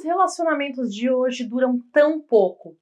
os relacionamentos de hoje duram tão pouco?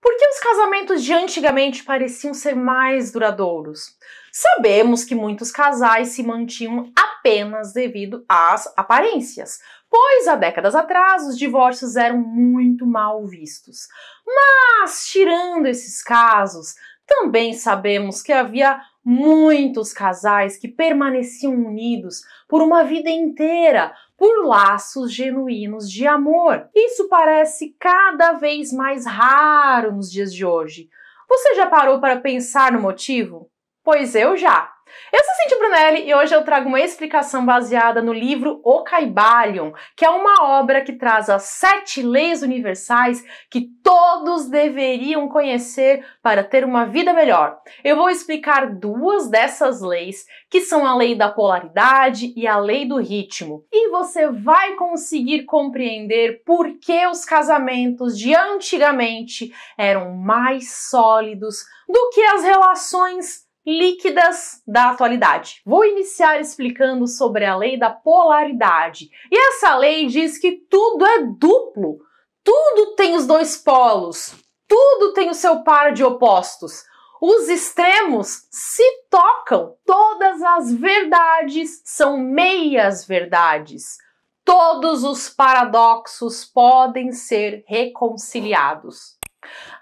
Por que os casamentos de antigamente pareciam ser mais duradouros? Sabemos que muitos casais se mantinham apenas devido às aparências, pois há décadas atrás os divórcios eram muito mal vistos. Mas, tirando esses casos, também sabemos que havia muitos casais que permaneciam unidos por uma vida inteira por laços genuínos de amor. Isso parece cada vez mais raro nos dias de hoje. Você já parou para pensar no motivo? Pois eu já! Eu sou Cinti Brunelli e hoje eu trago uma explicação baseada no livro O Caibalion, que é uma obra que traz as sete leis universais que todos deveriam conhecer para ter uma vida melhor. Eu vou explicar duas dessas leis, que são a lei da polaridade e a lei do ritmo. E você vai conseguir compreender por que os casamentos de antigamente eram mais sólidos do que as relações líquidas da atualidade. Vou iniciar explicando sobre a lei da polaridade. E essa lei diz que tudo é duplo, tudo tem os dois polos, tudo tem o seu par de opostos. Os extremos se tocam. Todas as verdades são meias verdades. Todos os paradoxos podem ser reconciliados.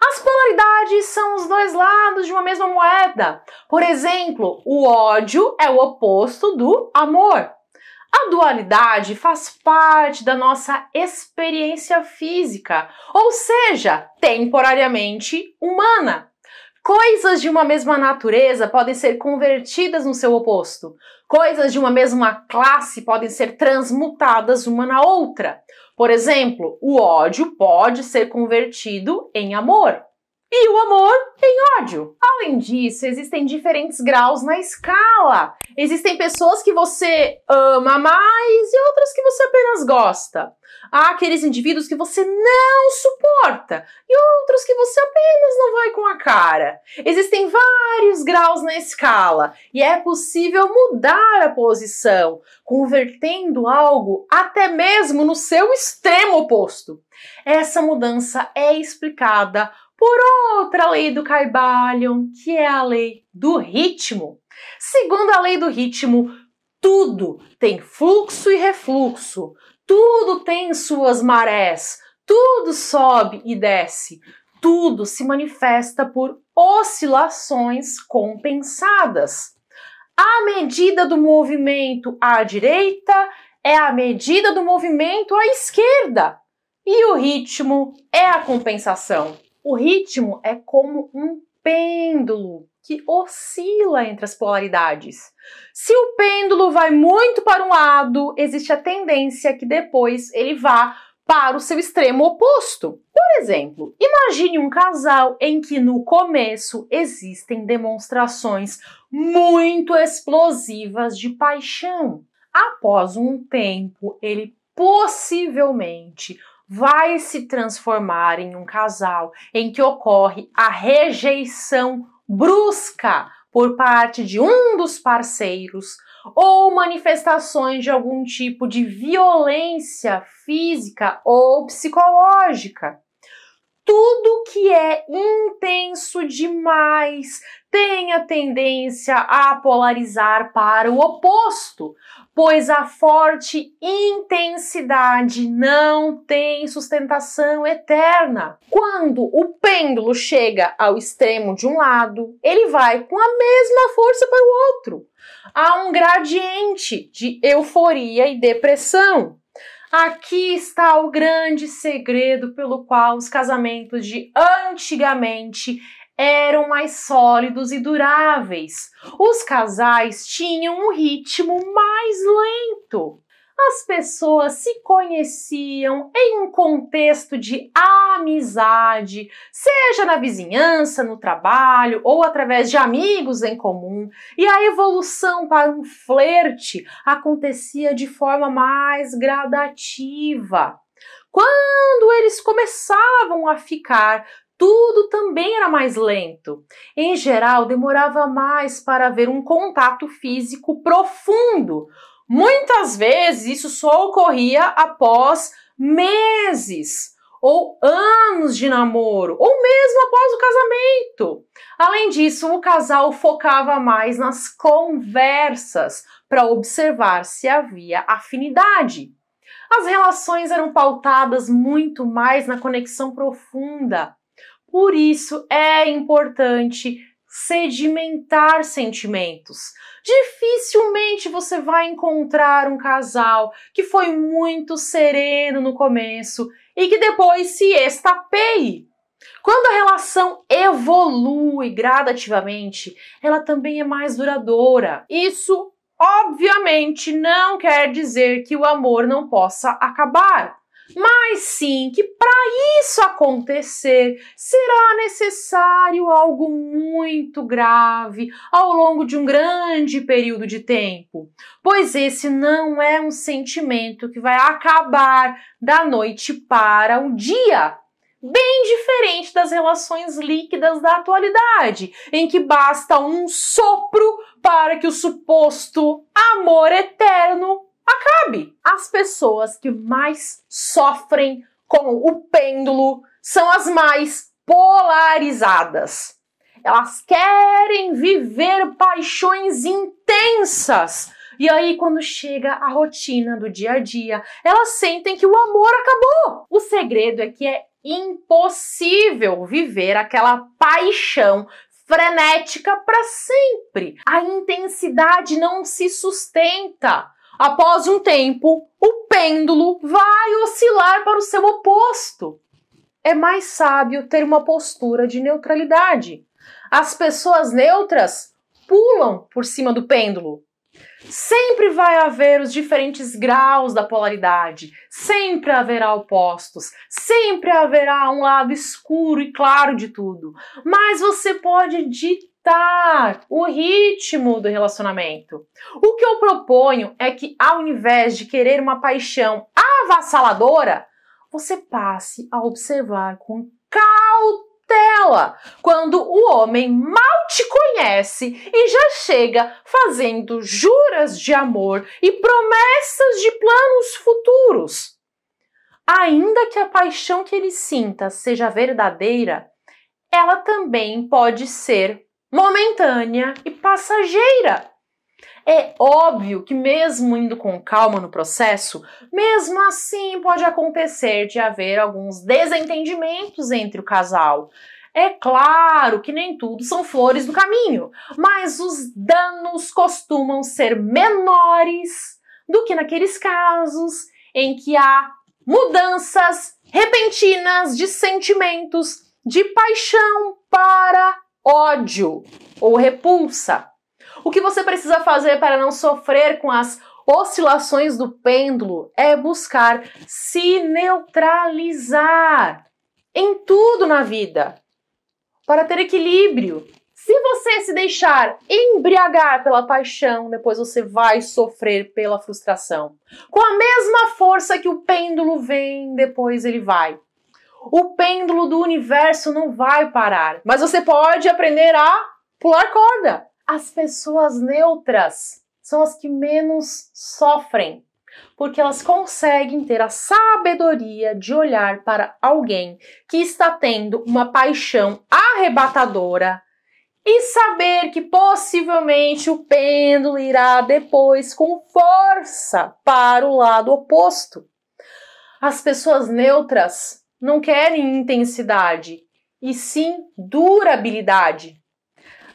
As polaridades são os dois lados de uma mesma moeda. Por exemplo, o ódio é o oposto do amor. A dualidade faz parte da nossa experiência física, ou seja, temporariamente humana. Coisas de uma mesma natureza podem ser convertidas no seu oposto. Coisas de uma mesma classe podem ser transmutadas uma na outra. Por exemplo, o ódio pode ser convertido em amor e o amor tem ódio. Além disso, existem diferentes graus na escala. Existem pessoas que você ama mais e outras que você apenas gosta. Há aqueles indivíduos que você não suporta e outros que você apenas não vai com a cara. Existem vários graus na escala e é possível mudar a posição, convertendo algo até mesmo no seu extremo oposto. Essa mudança é explicada por outra lei do Caibalion, que é a lei do ritmo. Segundo a lei do ritmo, tudo tem fluxo e refluxo, tudo tem suas marés, tudo sobe e desce, tudo se manifesta por oscilações compensadas. A medida do movimento à direita é a medida do movimento à esquerda. E o ritmo é a compensação. O ritmo é como um pêndulo que oscila entre as polaridades. Se o pêndulo vai muito para um lado, existe a tendência que depois ele vá para o seu extremo oposto. Por exemplo, imagine um casal em que no começo existem demonstrações muito explosivas de paixão. Após um tempo, ele possivelmente vai se transformar em um casal em que ocorre a rejeição brusca por parte de um dos parceiros ou manifestações de algum tipo de violência física ou psicológica. Tudo que é intenso demais tem a tendência a polarizar para o oposto, pois a forte intensidade não tem sustentação eterna. Quando o pêndulo chega ao extremo de um lado, ele vai com a mesma força para o outro. Há um gradiente de euforia e depressão. Aqui está o grande segredo pelo qual os casamentos de antigamente eram mais sólidos e duráveis. Os casais tinham um ritmo mais lento. As pessoas se conheciam em um contexto de amizade, seja na vizinhança, no trabalho ou através de amigos em comum, e a evolução para um flerte acontecia de forma mais gradativa. Quando eles começavam a ficar tudo também era mais lento. Em geral, demorava mais para haver um contato físico profundo. Muitas vezes isso só ocorria após meses ou anos de namoro, ou mesmo após o casamento. Além disso, o casal focava mais nas conversas para observar se havia afinidade. As relações eram pautadas muito mais na conexão profunda, por isso é importante sedimentar sentimentos. Dificilmente você vai encontrar um casal que foi muito sereno no começo e que depois se estapeie. Quando a relação evolui gradativamente, ela também é mais duradoura. Isso, obviamente, não quer dizer que o amor não possa acabar mas sim que para isso acontecer será necessário algo muito grave ao longo de um grande período de tempo, pois esse não é um sentimento que vai acabar da noite para o dia. Bem diferente das relações líquidas da atualidade, em que basta um sopro para que o suposto amor eterno Acabe! As pessoas que mais sofrem com o pêndulo são as mais polarizadas. Elas querem viver paixões intensas. E aí, quando chega a rotina do dia a dia, elas sentem que o amor acabou. O segredo é que é impossível viver aquela paixão frenética para sempre. A intensidade não se sustenta. Após um tempo, o pêndulo vai oscilar para o seu oposto. É mais sábio ter uma postura de neutralidade. As pessoas neutras pulam por cima do pêndulo. Sempre vai haver os diferentes graus da polaridade, sempre haverá opostos, sempre haverá um lado escuro e claro de tudo, mas você pode ditar o ritmo do relacionamento. O que eu proponho é que ao invés de querer uma paixão avassaladora, você passe a observar com cautela quando o homem mal te conhece e já chega fazendo juras de amor e promessas de planos futuros. Ainda que a paixão que ele sinta seja verdadeira, ela também pode ser momentânea e passageira. É óbvio que, mesmo indo com calma no processo, mesmo assim pode acontecer de haver alguns desentendimentos entre o casal. É claro que nem tudo são flores do caminho, mas os danos costumam ser menores do que naqueles casos em que há mudanças repentinas de sentimentos de paixão para ódio ou repulsa. O que você precisa fazer para não sofrer com as oscilações do pêndulo é buscar se neutralizar em tudo na vida para ter equilíbrio. Se você se deixar embriagar pela paixão, depois você vai sofrer pela frustração. Com a mesma força que o pêndulo vem, depois ele vai. O pêndulo do universo não vai parar, mas você pode aprender a pular corda. As pessoas neutras são as que menos sofrem, porque elas conseguem ter a sabedoria de olhar para alguém que está tendo uma paixão arrebatadora e saber que possivelmente o pêndulo irá depois com força para o lado oposto. As pessoas neutras não querem intensidade, e sim durabilidade.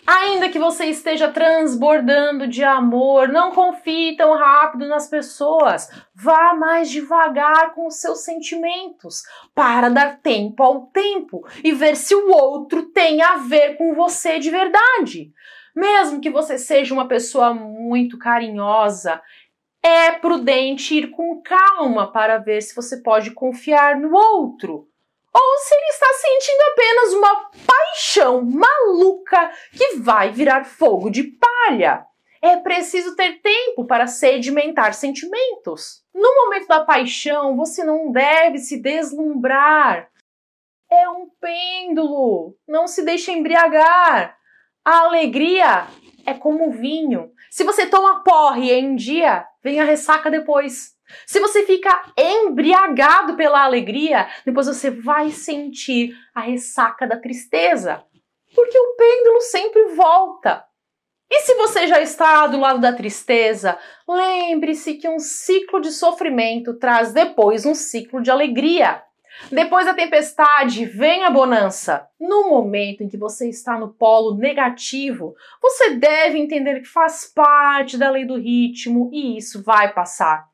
Ainda que você esteja transbordando de amor, não confie tão rápido nas pessoas. Vá mais devagar com os seus sentimentos, para dar tempo ao tempo e ver se o outro tem a ver com você de verdade. Mesmo que você seja uma pessoa muito carinhosa é prudente ir com calma para ver se você pode confiar no outro. Ou se ele está sentindo apenas uma paixão maluca que vai virar fogo de palha. É preciso ter tempo para sedimentar sentimentos. No momento da paixão, você não deve se deslumbrar. É um pêndulo. Não se deixe embriagar. A alegria é como o vinho. Se você toma porre em dia, vem a ressaca depois. Se você fica embriagado pela alegria, depois você vai sentir a ressaca da tristeza. Porque o pêndulo sempre volta. E se você já está do lado da tristeza, lembre-se que um ciclo de sofrimento traz depois um ciclo de alegria. Depois da tempestade, vem a bonança. No momento em que você está no polo negativo, você deve entender que faz parte da lei do ritmo e isso vai passar.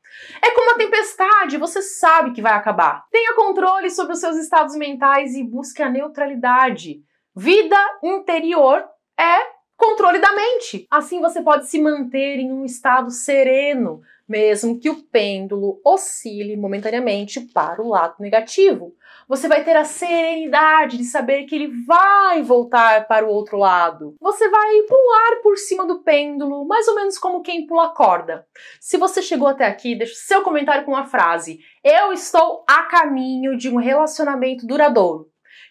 É como a tempestade, você sabe que vai acabar. Tenha controle sobre os seus estados mentais e busque a neutralidade. Vida interior é controle da mente. Assim você pode se manter em um estado sereno, mesmo que o pêndulo oscile momentaneamente para o lado negativo. Você vai ter a serenidade de saber que ele vai voltar para o outro lado. Você vai pular por cima do pêndulo, mais ou menos como quem pula corda. Se você chegou até aqui, deixe seu comentário com a frase: Eu estou a caminho de um relacionamento duradouro.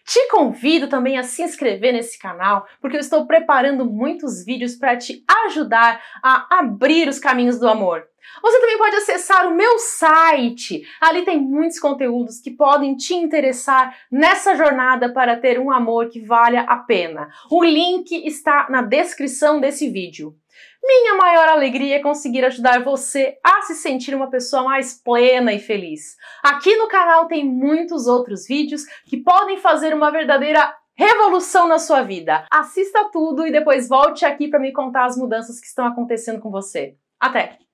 Te convido também a se inscrever nesse canal, porque eu estou preparando muitos vídeos para te ajudar a abrir os caminhos do amor. Você também pode acessar o meu site. Ali tem muitos conteúdos que podem te interessar nessa jornada para ter um amor que valha a pena. O link está na descrição desse vídeo. Minha maior alegria é conseguir ajudar você a se sentir uma pessoa mais plena e feliz. Aqui no canal tem muitos outros vídeos que podem fazer uma verdadeira revolução na sua vida. Assista tudo e depois volte aqui para me contar as mudanças que estão acontecendo com você. Até!